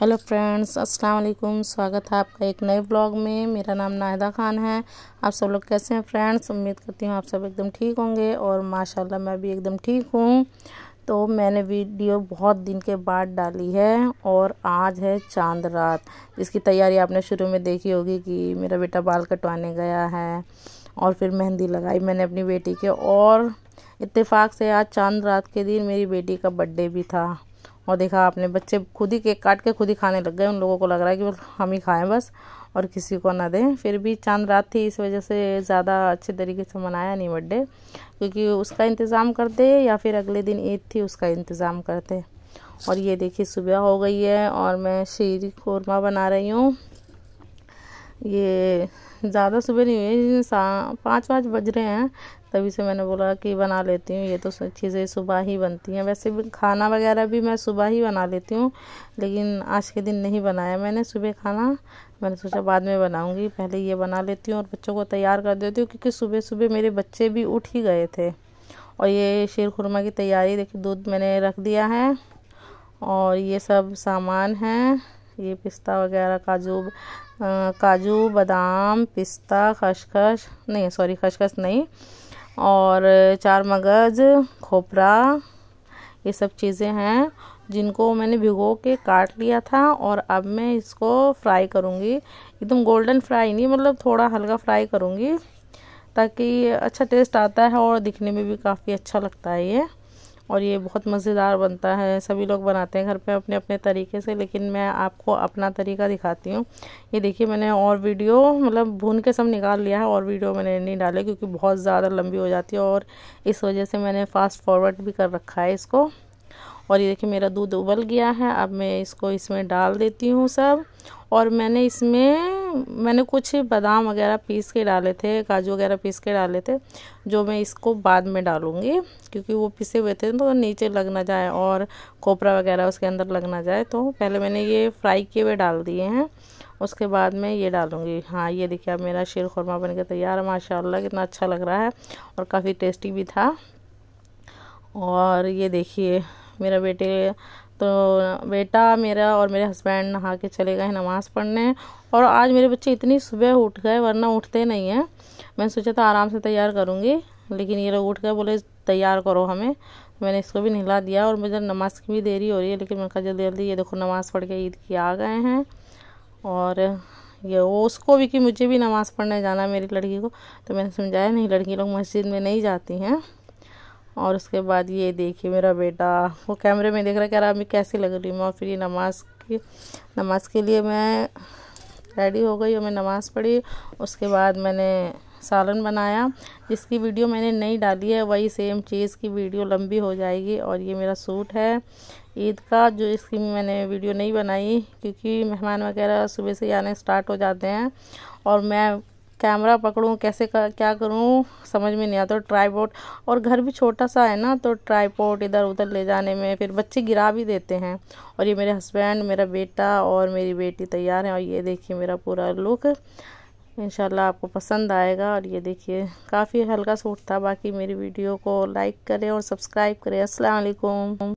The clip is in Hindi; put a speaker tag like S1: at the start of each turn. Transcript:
S1: हेलो फ्रेंड्स अस्सलाम वालेकुम स्वागत है आपका एक नए ब्लॉग में मेरा नाम नाहिदा ख़ान है आप सब लोग कैसे हैं फ्रेंड्स उम्मीद करती हूँ आप सब एकदम ठीक होंगे और माशाल्लाह मैं भी एकदम ठीक हूँ तो मैंने वीडियो बहुत दिन के बाद डाली है और आज है चांद रात जिसकी तैयारी आपने शुरू में देखी होगी कि मेरा बेटा बाल कटवाने गया है और फिर मेहंदी लगाई मैंने अपनी बेटी के और इत्तेफाक से आज चांद रात के दिन मेरी बेटी का बर्थडे भी था और देखा आपने बच्चे खुद ही केक काट के खुद ही खाने लग गए उन लोगों को लग रहा है कि हम ही खाएं बस और किसी को ना दें फिर भी चांद रात थी इस वजह से ज़्यादा अच्छे तरीके से मनाया नहीं बर्थडे क्योंकि उसका इंतज़ाम करते या फिर अगले दिन ईद थी उसका इंतज़ाम करते और ये देखिए सुबह हो गई है और मैं शेरी कौरमा बना रही हूँ ये ज़्यादा सुबह नहीं हुई है पाँच पाँच बज रहे हैं तभी से मैंने बोला कि बना लेती हूँ ये तो चीज़ें सुबह ही बनती हैं वैसे भी खाना वगैरह भी मैं सुबह ही बना लेती हूँ लेकिन आज के दिन नहीं बनाया मैंने सुबह खाना मैंने सोचा बाद में बनाऊँगी पहले ये बना लेती हूँ और बच्चों को तैयार कर देती हूँ क्योंकि सुबह सुबह मेरे बच्चे भी उठ ही गए थे और ये शेर खुरमा की तैयारी देखिए दूध मैंने रख दिया है और ये सब सामान हैं ये पिस्ता वगैरह काजू काजू बादाम पिस्ता खसखस नहीं सॉरी खसखस नहीं और चार मगज़ खोपरा ये सब चीज़ें हैं जिनको मैंने भिगो के काट लिया था और अब मैं इसको फ्राई करूँगी एकदम गोल्डन फ्राई नहीं मतलब थोड़ा हल्का फ्राई करूँगी ताकि अच्छा टेस्ट आता है और दिखने में भी काफ़ी अच्छा लगता है ये और ये बहुत मज़ेदार बनता है सभी लोग बनाते हैं घर पे अपने अपने तरीके से लेकिन मैं आपको अपना तरीका दिखाती हूँ ये देखिए मैंने और वीडियो मतलब भून के सब निकाल लिया है और वीडियो मैंने नहीं डाले क्योंकि बहुत ज़्यादा लंबी हो जाती है और इस वजह से मैंने फ़ास्ट फॉरवर्ड भी कर रखा है इसको और ये देखिए मेरा दूध उबल गया है अब मैं इसको इसमें डाल देती हूँ सब और मैंने इसमें मैंने कुछ बादाम वगैरह पीस के डाले थे काजू वगैरह पीस के डाले थे जो मैं इसको बाद में डालूँगी क्योंकि वो पिसे हुए थे तो नीचे लग ना जाए और कोपरा वगैरह उसके अंदर लग ना जाए तो पहले मैंने ये फ्राई किए हुए डाल दिए हैं उसके बाद मैं ये डालूँगी हाँ ये देखिए अब मेरा शेर खुरमा बन के तैयार है माशा कितना अच्छा लग रहा है और काफ़ी टेस्टी भी था और ये देखिए मेरा बेटे तो बेटा मेरा और मेरे हस्बैंड नहा के चले गए नमाज़ पढ़ने और आज मेरे बच्चे इतनी सुबह उठ गए वरना उठते नहीं हैं मैंने सोचा था आराम से तैयार करूँगी लेकिन ये लोग उठ गए बोले तैयार करो हमें तो मैंने इसको भी नहला दिया और मुझे नमाज़ की भी देरी हो रही है लेकिन मैंने कहा जल्दी जल्दी ये देखो नमाज़ पढ़ के ईद की आ गए हैं और ये वो उसको भी कि मुझे भी नमाज़ पढ़ने जाना है मेरी लड़की को तो मैंने समझाया नहीं लड़की लोग मस्जिद में नहीं जाती हैं और उसके बाद ये देखिए मेरा बेटा वो कैमरे में देख रहा है कह रहा अभी कैसी लग रही मैं फिर ये नमाज़ की नमाज़ के लिए मैं रेडी हो गई और मैं नमाज़ पढ़ी उसके बाद मैंने सालन बनाया जिसकी वीडियो मैंने नहीं डाली है वही सेम चीज़ की वीडियो लंबी हो जाएगी और ये मेरा सूट है ईद का जो इसकी मैंने वीडियो नहीं बनाई क्योंकि मेहमान वगैरह सुबह से ही आने स्टार्ट हो जाते हैं और मैं कैमरा पकड़ूँ कैसे कर, क्या करूँ समझ में नहीं आता ट्राईपोर्ट और घर भी छोटा सा है ना तो ट्राईपोर्ट इधर उधर ले जाने में फिर बच्चे गिरा भी देते हैं और ये मेरे हस्बैंड मेरा बेटा और मेरी बेटी तैयार हैं और ये देखिए मेरा पूरा लुक इंशाल्लाह आपको पसंद आएगा और ये देखिए काफ़ी हल्का सूट था बाकी मेरी वीडियो को लाइक करें और सब्सक्राइब करें असलकुम